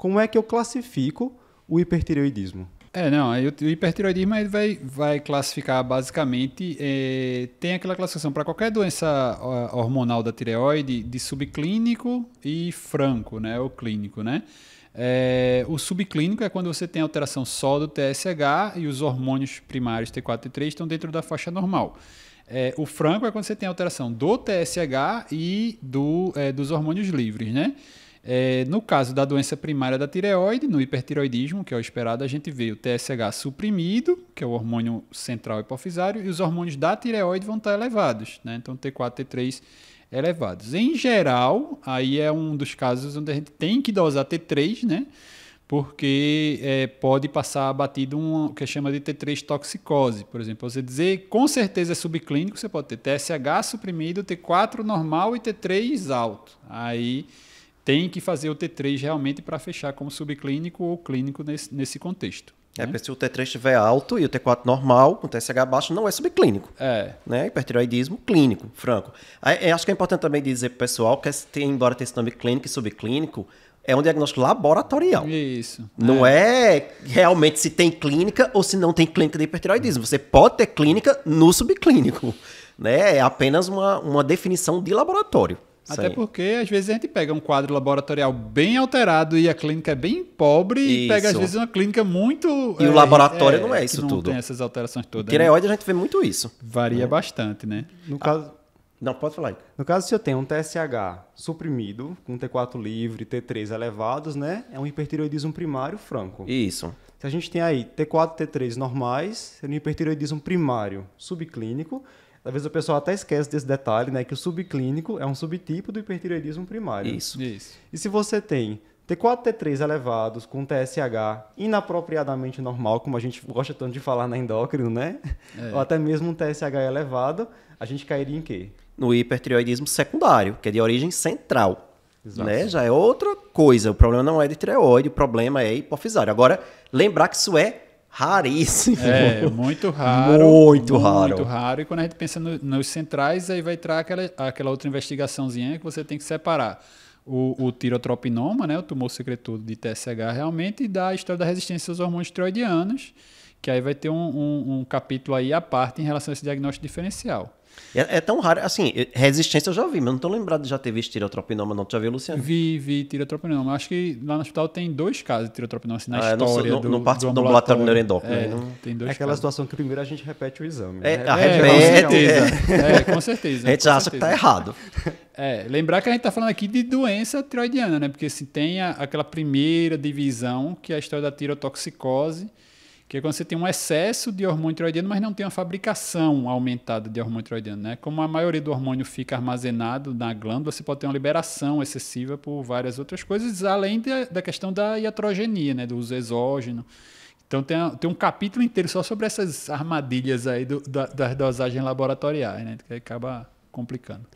como é que eu classifico o hipertireoidismo? É, não, o hipertireoidismo vai, vai classificar basicamente, é, tem aquela classificação para qualquer doença hormonal da tireoide de subclínico e franco, né, ou clínico, né? É, o subclínico é quando você tem alteração só do TSH e os hormônios primários T4 e T3 estão dentro da faixa normal. É, o franco é quando você tem alteração do TSH e do, é, dos hormônios livres, né? É, no caso da doença primária da tireoide, no hipertireoidismo, que é o esperado, a gente vê o TSH suprimido, que é o hormônio central hipofisário, e os hormônios da tireoide vão estar elevados, né? Então T4, T3 elevados. Em geral, aí é um dos casos onde a gente tem que dosar T3, né? Porque é, pode passar abatido um, o que chama de T3 toxicose. Por exemplo, você dizer com certeza é subclínico, você pode ter TSH suprimido, T4 normal e T3 alto. Aí tem que fazer o T3 realmente para fechar como subclínico ou clínico nesse, nesse contexto. É, né? porque se o T3 estiver alto e o T4 normal, com TSH baixo, não é subclínico. É. Né? Hipertiroidismo clínico, franco. Aí, acho que é importante também dizer para o pessoal que, tem, embora tenha esse nome clínico e subclínico, é um diagnóstico laboratorial. Isso. Não é. é. realmente se tem clínica ou se não tem clínica de hipertiroidismo. Você pode ter clínica no subclínico. Né? É apenas uma, uma definição de laboratório. Até porque às vezes a gente pega um quadro laboratorial bem alterado e a clínica é bem pobre isso. e pega às vezes uma clínica muito e é, o laboratório é, não é, é isso não tudo. Tem essas alterações todas. O né? tireoide né? a gente vê muito isso. Varia é. bastante, né? No ah, caso não, pode falar. No caso, se eu tenho um TSH suprimido, com T4 livre, T3 elevados, né? É um hipertireoidismo primário franco. Isso. Se a gente tem aí T4 T3 normais, é um hipertireoidismo primário subclínico às vezes o pessoal até esquece desse detalhe, né? Que o subclínico é um subtipo do hipertireoidismo primário. Isso. Isso. E se você tem T4, T3 elevados com TSH inapropriadamente normal, como a gente gosta tanto de falar na endócrino, né? É. Ou até mesmo um TSH elevado, a gente cairia em quê? No hipertireoidismo secundário, que é de origem central. Exato. Né? Já é outra coisa. O problema não é de tireoide, o problema é hipofisário. Agora, lembrar que isso é raríssimo. É, muito raro. Muito, raro. Muito raro. E quando a gente pensa no, nos centrais, aí vai entrar aquela, aquela outra investigaçãozinha que você tem que separar. O, o tirotropinoma, né, o tumor secretor de TSH, realmente dá a história da resistência aos hormônios tireoidianos que aí vai ter um, um, um capítulo aí à parte em relação a esse diagnóstico diferencial. É, é, tão raro, assim, resistência eu já vi, mas não estou lembrado de já ter visto tirotropinoma, não. Tu já viu, Luciano? Vi, vi tirotropinoma. Acho que lá no hospital tem dois casos de tirotropinoma, assim, na ah, história não, parte não do ambulatório, do neuroendócrino. É, né? tem dois é aquela casos. situação que primeiro a gente repete o exame. Né? É, né? repete. É, com certeza. É, com certeza. A gente acha tá certeza. que está errado. É, lembrar que a gente está falando aqui de doença tiroidiana, né? Porque se assim, tem a, aquela primeira divisão, que é a história da tirotoxicose, que é quando você tem um excesso de hormônio tiroidiano, mas não tem uma fabricação aumentada de hormônio tiroidiano, né? Como a maioria do hormônio fica armazenado na glândula, você pode ter uma liberação excessiva por várias outras coisas, além de, da questão da iatrogenia, né? Do uso exógeno. Então tem, tem um capítulo inteiro só sobre essas armadilhas aí do, da, das dosagens laboratoriais, né? Que acaba complicando.